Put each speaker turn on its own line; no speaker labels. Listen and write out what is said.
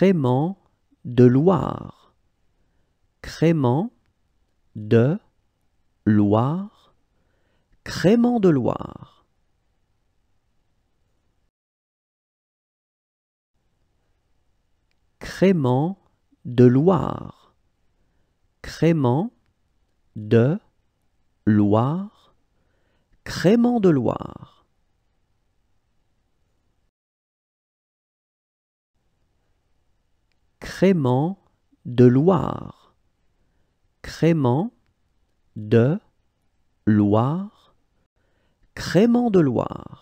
Crément de Loire. Crément de Loire. Crément de Loire. Crément de Loire. Crément de Loire. Crément de Loire. Crément de Loire. Crément de Loire. Crément de Loire.